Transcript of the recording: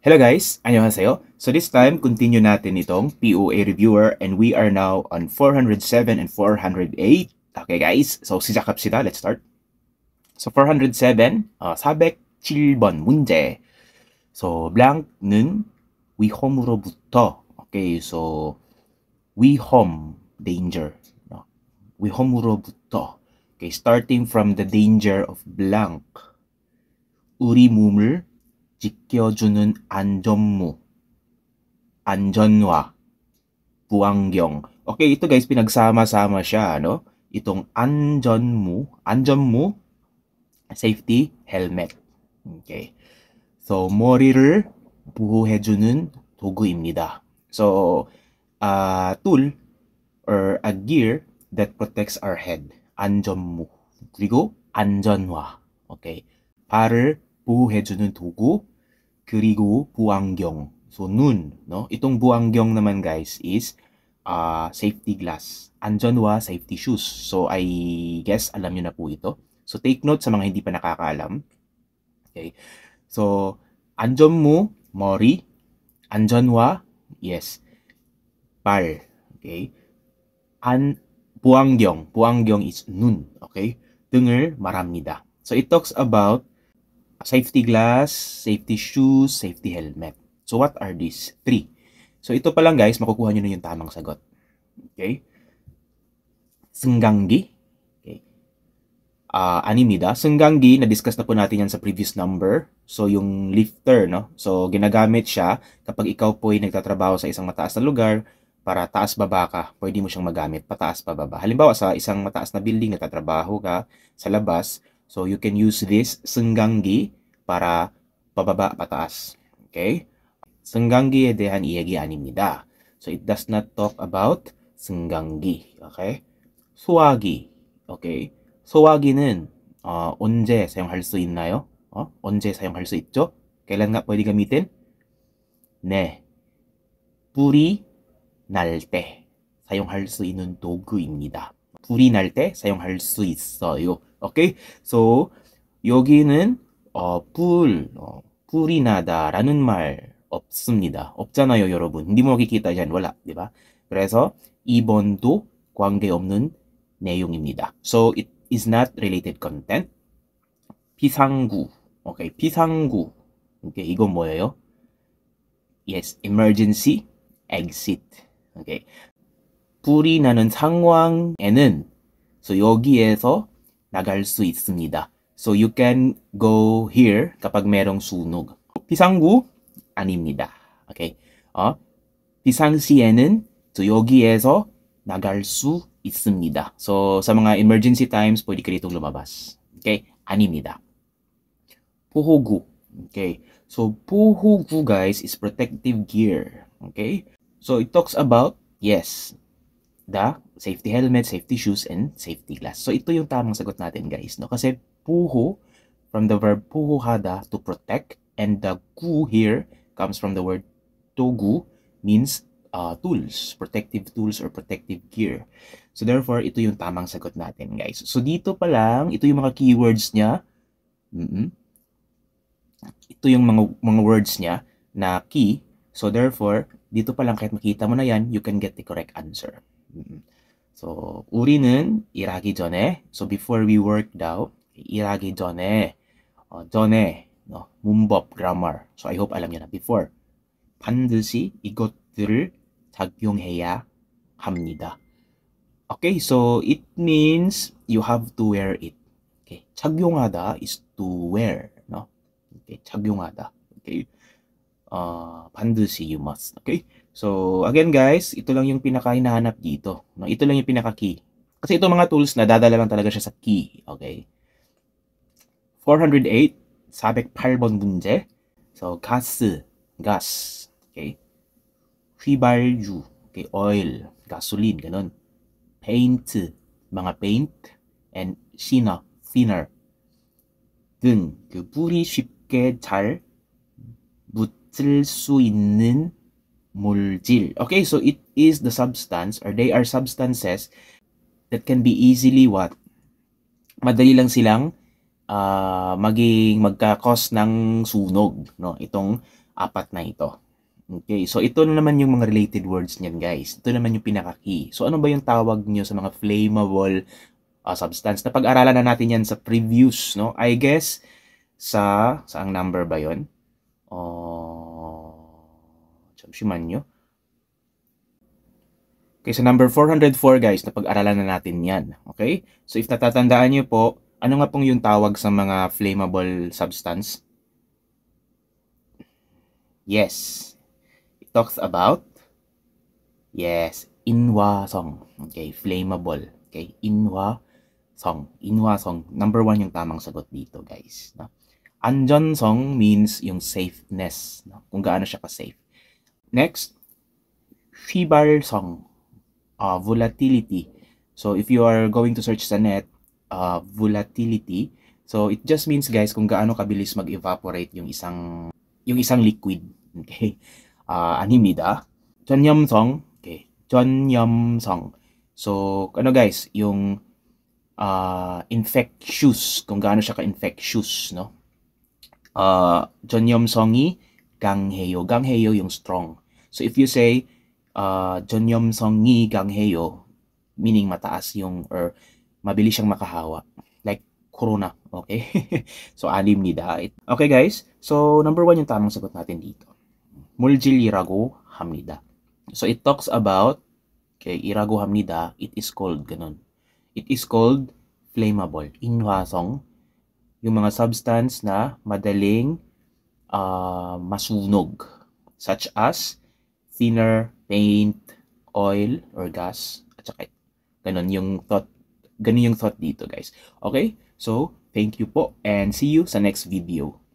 Hello guys! Annyeonghaseyo! So this time, continue natin itong POA Reviewer and we are now on 407 and 408. Okay guys, so sijakap sila. Let's start. So 407, uh, 407번 문제. So blank는 위험으로부터. Okay, so 위험, danger. 위험으로부터. Okay, starting from the danger of blank. 우리 몸을 지켜주는 안전모, anjonwa, buangyong. Okay, ito guys, pinagsama-sama siya, no? Itong anjonmu, anjonmu, safety helmet. Okay. So, 머리를 보호해주는 도구입니다. So, a tool or a gear that protects our head. 안전무. 그리고 안전화. Okay. 발을 보호해주는 도구, Kyurigu Buangyong. So, noon, no? Itong Buangyong naman, guys, is uh, safety glass. Anjanwa safety shoes. So, I guess alam nyo na po ito. So, take note sa mga hindi pa nakakaalam. Okay. So, Anjon mu, Mori. Anjanwa, yes. Pal. Okay. An Buangyong. Buangyong is nun. Okay. Dunger maramnida. So, it talks about safety glass, safety shoes, safety helmet. So what are these? Three. So ito pa lang guys, makukuha nyo na yung tamang sagot. Okay? Senggangi. Okay. Uh, animida. Senggangi, na-discuss na po natin yan sa previous number. So yung lifter, no? So ginagamit siya kapag ikaw po ay nagtatrabaho sa isang mataas na lugar, para taas-baba ka, pwede mo siyang magamit pataas-pababa. Halimbawa, sa isang mataas na building, nagtatrabaho ka sa labas, So you can use this senggangi para pababa pataas. Okay? Senggangi에 대한 이야기 아닙니다. So it does not talk about senggangi. Okay? 소화기. Okay? 소화기는 어, 언제 사용할 수 있나요? 어? 언제 사용할 수 있죠? kailangan pwede gamitin? 네. 뿌리 날 때 사용할 수 있는 도구입니다. 불이 날 때 사용할 수 있어요. 오케이? So 여기는 어, 불, 어, 불이 나다라는 말 없습니다. 없잖아요, 여러분. 니모기 기타잔 월라, 네바. 그래서 2번도 관계없는 내용입니다. So it is not related content. 비상구. 오케이, 비상구. 오케이, 이건 뭐예요? Yes, emergency exit. 오케이. 불이 나는 상황에는 so 여기에서 나갈 수 있습니다. So you can go here kapag merong sunog. 비상구 아닙니다. 오케이. Okay. 어? 비상시에는 so 여기에서 나갈 수 있습니다. So sa mga emergency times pwede ka ditong lumabas. Okay? 아닙니다. 보호구. Okay. So 보호구 guys is protective gear. Okay? So it talks about yes, the safety helmet, safety shoes, and safety glass. So ito yung tamang sagot natin guys. No? Kasi puho, from the verb puhuhada, to protect, and the gu here comes from the word togu, means uh, tools, protective tools or protective gear. So therefore, ito yung tamang sagot natin guys. So dito pa lang, ito yung mga keywords niya. Mm -hmm. Ito yung mga, mga words niya na key. So therefore, dito pa lang kahit makita mo na yan, you can get the correct answer. So 우리는 일하기 전에 so before we worked out 일하기 전에 어, 전에 어, 문법 grammar so I hope 알람 나 before 반드시 이것들을 작용해야 합니다. Okay, so it means you have to wear it. Okay, 착용하다 is to wear. No? Okay, 착용하다. Okay, 어, 반드시 you must. Okay. So, again guys, ito lang yung pinaka hinahanap dito. No? Ito lang yung pinaka key. Kasi itong mga tools na dadala lang talaga siya sa key. Okay? 408, 408번 문제. So, gas. gas. Okay? 휘발유, okay, oil, gasoline, ganun. Paint, mga paint. And shina, thinner. 등, 그, 불이 쉽게 잘 붙을 su 있는 muljil. Okay, so it is the substance or they are substances that can be easily what? Madali lang silang uh, maging magka-cause ng sunog, no? Itong apat na ito. Okay, so ito na naman yung mga related words niyan, guys. Ito naman yung pinaka-key. So ano ba yung tawag niyo sa mga flammable uh, substance? Napag-aralan na natin yan sa previews, no? I guess sa saang number ba 'yon? Uh, oh, 잠시만요. Okay, sa so number 404 guys, napag-aralan na natin yan. Okay? So if natatandaan nyo po, ano nga pong yung tawag sa mga flammable substance? Yes. It talks about, yes, inwa song. Okay, flammable. Okay, inwa song. Inwa song. Number one yung tamang sagot dito guys. No? Anjan song means yung safeness. No? Kung gaano siya ka-safe. Next, Shibal Song, uh, Volatility. So, if you are going to search sa net, uh, volatility, so it just means guys kung gaano kabilis mag-evaporate yung isang yung isang liquid. Okay. Uh, animida. Chonyam Song. Okay. Chonyam Song. So, ano guys, yung uh, infectious, kung gaano siya ka-infectious, no? Uh, Chonyam Songi, Ganghaeyo. Ganghaeyo yung strong. So if you say uh, Jonyom Songi Ganghaeyo, meaning mataas yung or mabilis siyang makahawa. Like corona, okay? so alim ni dahit. Okay guys, so number one yung tamang sagot natin dito. Muljil Irago Hamnida. So it talks about kay Irago Hamnida, it is called ganun. It is called flammable, inwasong, yung mga substance na madaling uh, masunog such as thinner, paint, oil, or gas, at saka ganun yung thought, ganun yung thought dito guys. Okay? So, thank you po and see you sa next video.